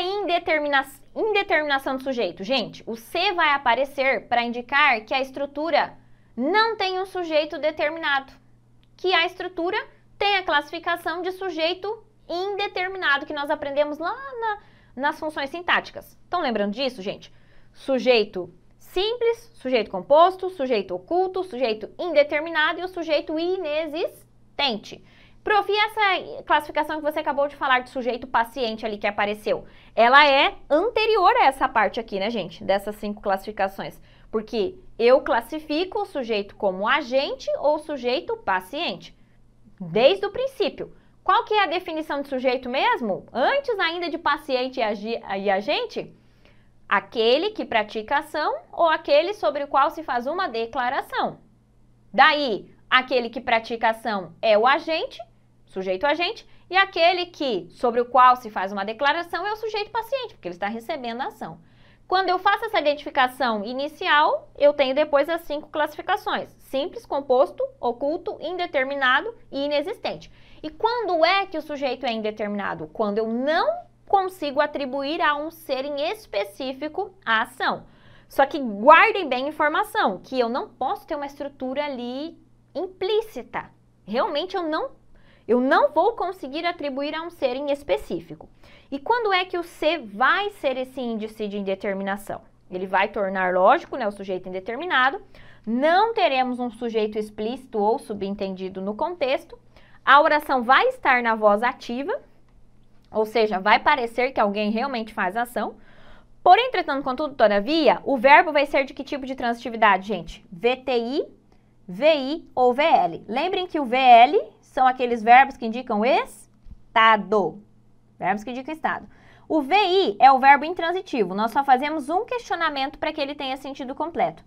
indetermina... indeterminação do sujeito? Gente, o C vai aparecer para indicar que a estrutura não tem um sujeito determinado, que a estrutura tem a classificação de sujeito indeterminado, que nós aprendemos lá na, nas funções sintáticas. Estão lembrando disso, gente? Sujeito simples, sujeito composto, sujeito oculto, sujeito indeterminado e o sujeito inexistente. Prof, e essa classificação que você acabou de falar de sujeito paciente ali que apareceu, ela é anterior a essa parte aqui, né, gente? Dessas cinco classificações. Porque eu classifico o sujeito como agente ou sujeito paciente. Desde o princípio. Qual que é a definição de sujeito mesmo? Antes ainda de paciente e agente? Aquele que pratica ação ou aquele sobre o qual se faz uma declaração. Daí, aquele que pratica ação é o agente sujeito agente, e aquele que sobre o qual se faz uma declaração é o sujeito paciente, porque ele está recebendo a ação. Quando eu faço essa identificação inicial, eu tenho depois as cinco classificações: simples, composto, oculto, indeterminado e inexistente. E quando é que o sujeito é indeterminado? Quando eu não consigo atribuir a um ser em específico a ação. Só que guardem bem a informação, que eu não posso ter uma estrutura ali implícita. Realmente eu não eu não vou conseguir atribuir a um ser em específico. E quando é que o C vai ser esse índice de indeterminação? Ele vai tornar lógico né, o sujeito indeterminado. Não teremos um sujeito explícito ou subentendido no contexto. A oração vai estar na voz ativa, ou seja, vai parecer que alguém realmente faz ação. Por entretanto, contudo, todavia, o verbo vai ser de que tipo de transitividade, gente? VTI VI ou VL. Lembrem que o VL são aqueles verbos que indicam estado. Verbos que indicam estado. O VI é o verbo intransitivo. Nós só fazemos um questionamento para que ele tenha sentido completo.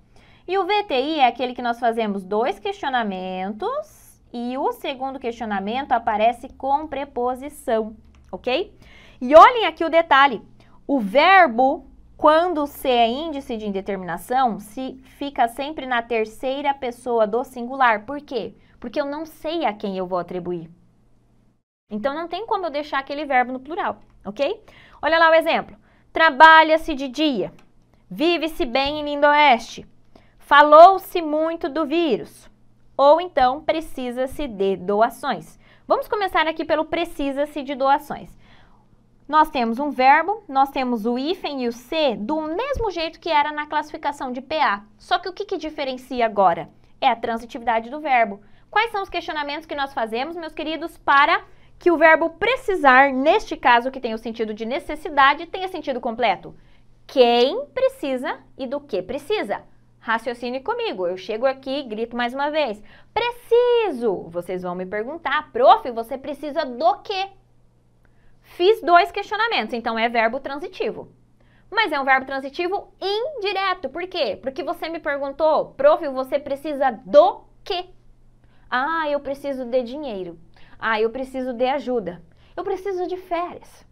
E o VTI é aquele que nós fazemos dois questionamentos e o segundo questionamento aparece com preposição, ok? E olhem aqui o detalhe. O verbo quando o C é índice de indeterminação, se fica sempre na terceira pessoa do singular. Por quê? Porque eu não sei a quem eu vou atribuir. Então não tem como eu deixar aquele verbo no plural, ok? Olha lá o exemplo. Trabalha-se de dia. Vive-se bem em Lindoeste. Falou-se muito do vírus. Ou então precisa-se de doações. Vamos começar aqui pelo precisa-se de doações nós temos um verbo, nós temos o hífen e o ser do mesmo jeito que era na classificação de PA. Só que o que, que diferencia agora? É a transitividade do verbo. Quais são os questionamentos que nós fazemos, meus queridos, para que o verbo precisar, neste caso que tem o sentido de necessidade, tenha sentido completo? Quem precisa e do que precisa? Raciocine comigo. Eu chego aqui e grito mais uma vez. Preciso! Vocês vão me perguntar, prof, você precisa do quê? Fiz dois questionamentos, então é verbo transitivo. Mas é um verbo transitivo indireto. Por quê? Porque você me perguntou, prof, você precisa do quê? Ah, eu preciso de dinheiro. Ah, eu preciso de ajuda. Eu preciso de férias.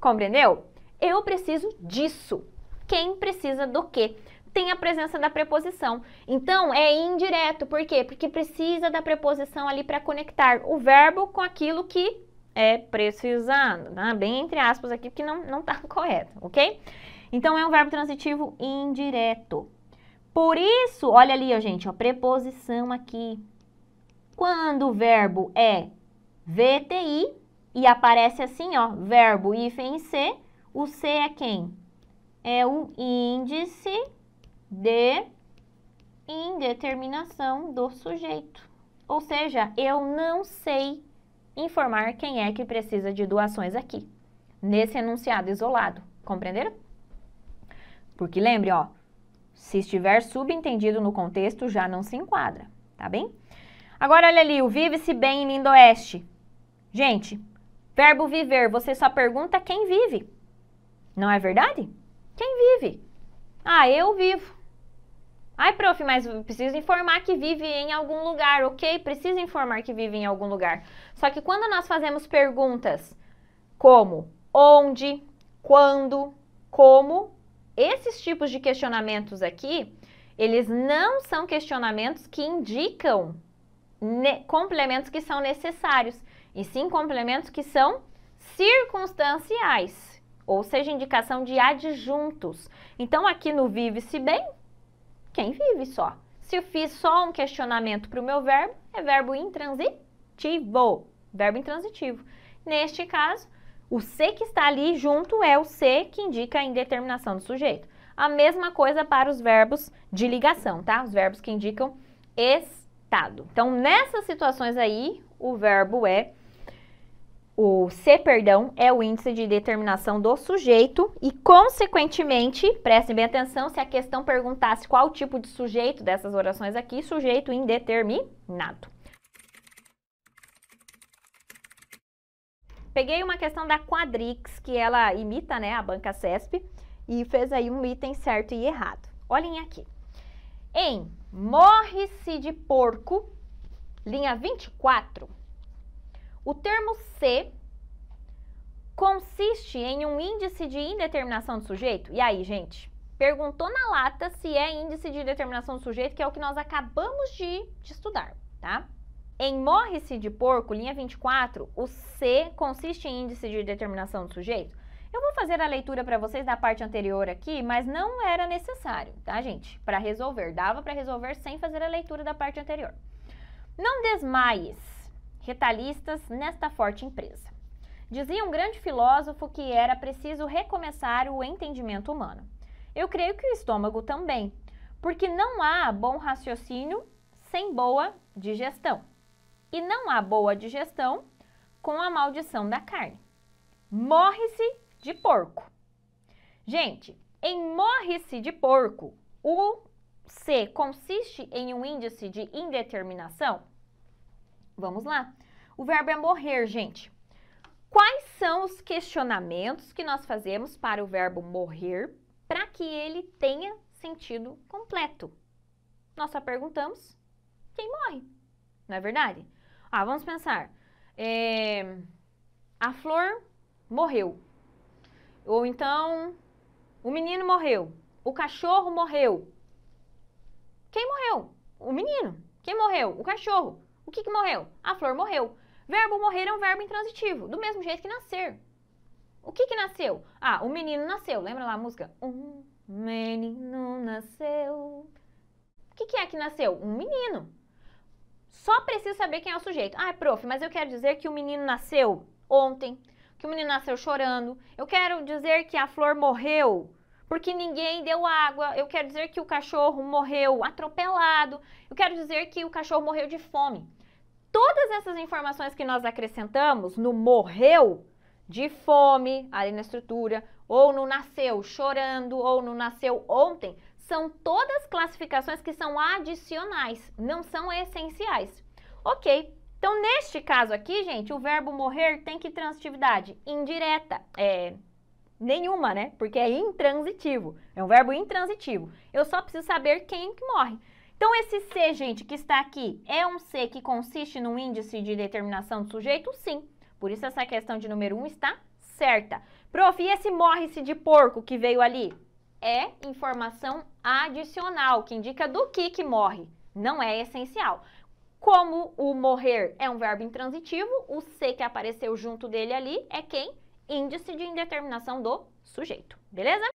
Compreendeu? Eu preciso disso. Quem precisa do quê? Tem a presença da preposição. Então, é indireto. Por quê? Porque precisa da preposição ali para conectar o verbo com aquilo que é precisando, tá? Né? Bem entre aspas aqui, porque não, não tá correto, ok? Então, é um verbo transitivo indireto. Por isso, olha ali, ó, gente, ó, preposição aqui. Quando o verbo é VTI e aparece assim, ó, verbo hífen C, o C é quem? É o índice de indeterminação do sujeito. Ou seja, eu não sei informar quem é que precisa de doações aqui, nesse enunciado isolado, compreenderam? Porque lembre, ó, se estiver subentendido no contexto, já não se enquadra, tá bem? Agora, olha ali, o vive-se bem em Lindoeste. Gente, verbo viver, você só pergunta quem vive, não é verdade? Quem vive? Ah, eu vivo. Ai, prof, mas preciso informar que vive em algum lugar, ok? Precisa informar que vive em algum lugar. Só que quando nós fazemos perguntas como onde, quando, como, esses tipos de questionamentos aqui, eles não são questionamentos que indicam complementos que são necessários, e sim complementos que são circunstanciais, ou seja, indicação de adjuntos. Então, aqui no Vive-se Bem, quem vive só. Se eu fiz só um questionamento para o meu verbo, é verbo intransitivo. Verbo intransitivo. Neste caso, o se que está ali junto é o se que indica a indeterminação do sujeito. A mesma coisa para os verbos de ligação, tá? Os verbos que indicam estado. Então, nessas situações aí, o verbo é o C, perdão, é o índice de determinação do sujeito e, consequentemente, prestem bem atenção, se a questão perguntasse qual tipo de sujeito dessas orações aqui, sujeito indeterminado. Peguei uma questão da Quadrix, que ela imita né, a banca CESP, e fez aí um item certo e errado. Olhem aqui. Em Morre-se de Porco, linha 24, o termo C consiste em um índice de indeterminação do sujeito. E aí, gente? Perguntou na lata se é índice de determinação do sujeito, que é o que nós acabamos de, de estudar, tá? Em Morre-se de Porco, linha 24, o C consiste em índice de determinação do sujeito. Eu vou fazer a leitura para vocês da parte anterior aqui, mas não era necessário, tá, gente? Para resolver, dava para resolver sem fazer a leitura da parte anterior. Não desmaies retalhistas nesta forte empresa. Dizia um grande filósofo que era preciso recomeçar o entendimento humano. Eu creio que o estômago também, porque não há bom raciocínio sem boa digestão. E não há boa digestão com a maldição da carne. Morre-se de porco. Gente, em morre-se de porco, o C consiste em um índice de indeterminação Vamos lá. O verbo é morrer, gente. Quais são os questionamentos que nós fazemos para o verbo morrer para que ele tenha sentido completo? Nós só perguntamos quem morre, não é verdade? Ah, vamos pensar. É, a flor morreu. Ou então, o menino morreu. O cachorro morreu. Quem morreu? O menino. Quem morreu? O cachorro. O que, que morreu? A flor morreu. Verbo morrer é um verbo intransitivo, do mesmo jeito que nascer. O que, que nasceu? Ah, o menino nasceu. Lembra lá a música? Um menino nasceu. O que, que é que nasceu? Um menino. Só preciso saber quem é o sujeito. Ah, prof, mas eu quero dizer que o menino nasceu ontem, que o menino nasceu chorando. Eu quero dizer que a flor morreu porque ninguém deu água. Eu quero dizer que o cachorro morreu atropelado. Eu quero dizer que o cachorro morreu de fome todas essas informações que nós acrescentamos no morreu, de fome, ali na estrutura, ou no nasceu chorando, ou no nasceu ontem, são todas classificações que são adicionais, não são essenciais. Ok, então neste caso aqui, gente, o verbo morrer tem que transitividade indireta, é, nenhuma, né? Porque é intransitivo, é um verbo intransitivo. Eu só preciso saber quem que morre. Então, esse C, gente, que está aqui, é um C que consiste num índice de determinação do sujeito? Sim. Por isso, essa questão de número 1 um está certa. Prof, e esse morre-se de porco que veio ali? É informação adicional, que indica do que que morre. Não é essencial. Como o morrer é um verbo intransitivo, o C que apareceu junto dele ali é quem? Índice de indeterminação do sujeito, beleza?